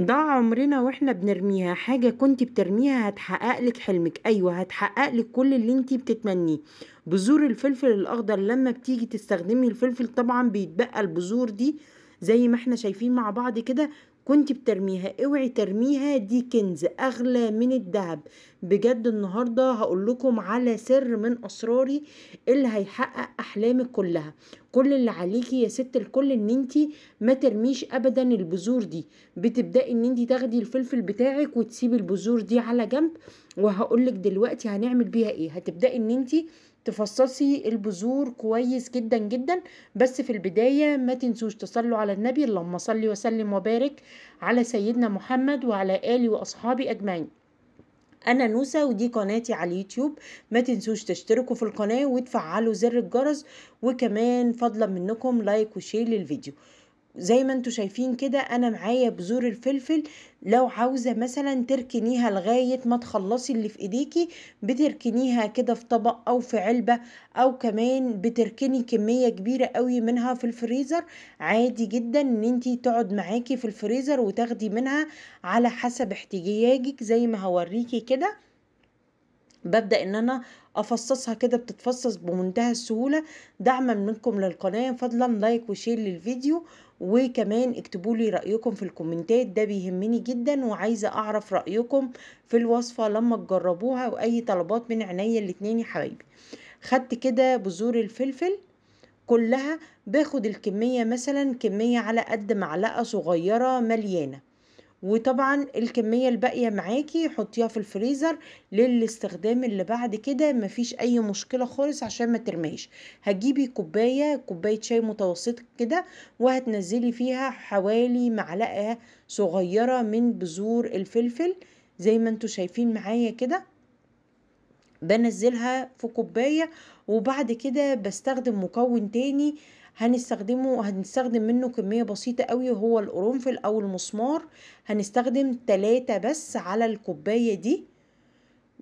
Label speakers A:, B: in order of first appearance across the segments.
A: ضاع عمرنا واحنا بنرميها حاجه كنت بترميها هتحقق لك حلمك ايوه هتحقق لك كل اللي انت بتتمنيه بذور الفلفل الاخضر لما بتيجي تستخدمي الفلفل طبعا بيتبقى البذور دي زي ما احنا شايفين مع بعض كده كنت بترميها اوعي ترميها دي كنز اغلى من الذهب بجد النهاردة هقول لكم على سر من أسراري اللي هيحقق أحلامك كلها كل اللي عليكي يا ست الكل ان انت ما ترميش ابدا البذور دي بتبداي ان انت تاخدي الفلفل بتاعك وتسيبي البذور دي على جنب وهقولك دلوقتي هنعمل بيها ايه هتبداي ان انت تفصصي البذور كويس جدا جدا بس في البداية ما تنسوش تصلوا على النبي اللهم صلي وسلم وبارك على سيدنا محمد وعلى آله وأصحابه أجمعين انا نوسة ودي قناتي على اليوتيوب ما تنسوش تشتركوا في القناة وتفعلوا زر الجرس وكمان فضلا منكم لايك وشير للفيديو زي ما انتم شايفين كده انا معايا بذور الفلفل لو عاوزة مثلا تركنيها لغاية ما تخلصي اللي في ايديكي بتركنيها كده في طبق او في علبة او كمان بتركني كمية كبيرة قوي منها في الفريزر عادي جدا ان انتي تقعد معاكي في الفريزر وتاخدي منها على حسب احتياجك زي ما هوريكي كده ببدأ ان انا افصصها كده بتتفصص بمنتهى السهولة دعما منكم للقناة فضلا لايك وشير للفيديو وكمان اكتبوا لي رأيكم في الكومنتات ده بيهمني جدا وعايزة اعرف رأيكم في الوصفة لما تجربوها واي طلبات من عينيا الاتنين يا حبايبي خدت كده بذور الفلفل كلها باخد الكمية مثلا كمية على قد معلقة صغيرة مليانة وطبعا الكمية الباقية معاكي حطيها في الفريزر للاستخدام اللي بعد كده مفيش اي مشكلة خالص عشان ما ترميش هتجيبي كوباية كوباية شاي متوسط كده وهتنزلي فيها حوالي معلقة صغيرة من بذور الفلفل زي ما انتوا شايفين معايا كده بنزلها في كوباية وبعد كده بستخدم مكون تاني هنستخدمه هنستخدم منه كمية بسيطة قوي هو القرنفل او المسمار هنستخدم تلاتة بس على الكوباية دي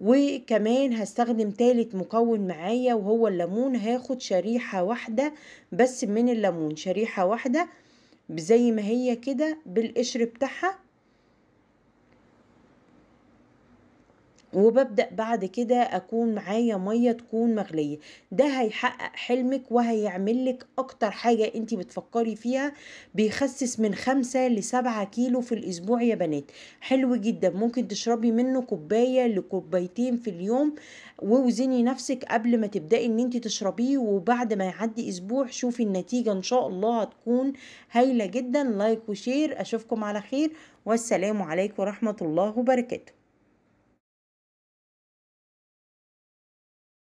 A: وكمان هستخدم تالت مكون معايا وهو الليمون هاخد شريحة واحدة بس من الليمون شريحة واحدة زي ما هي كده بالقشر بتاعها وببدأ بعد كده أكون معايا مية تكون مغلية ده هيحقق حلمك وهيعملك أكتر حاجة أنت بتفكري فيها بيخسس من خمسة لسبعة كيلو في الأسبوع يا بنات حلو جدا ممكن تشربي منه كوباية لكوبايتين في اليوم ووزني نفسك قبل ما تبدأي أن أنت تشربيه وبعد ما يعدي أسبوع شوفي النتيجة إن شاء الله هتكون هايلة جدا لايك وشير أشوفكم على خير والسلام عليكم ورحمة الله وبركاته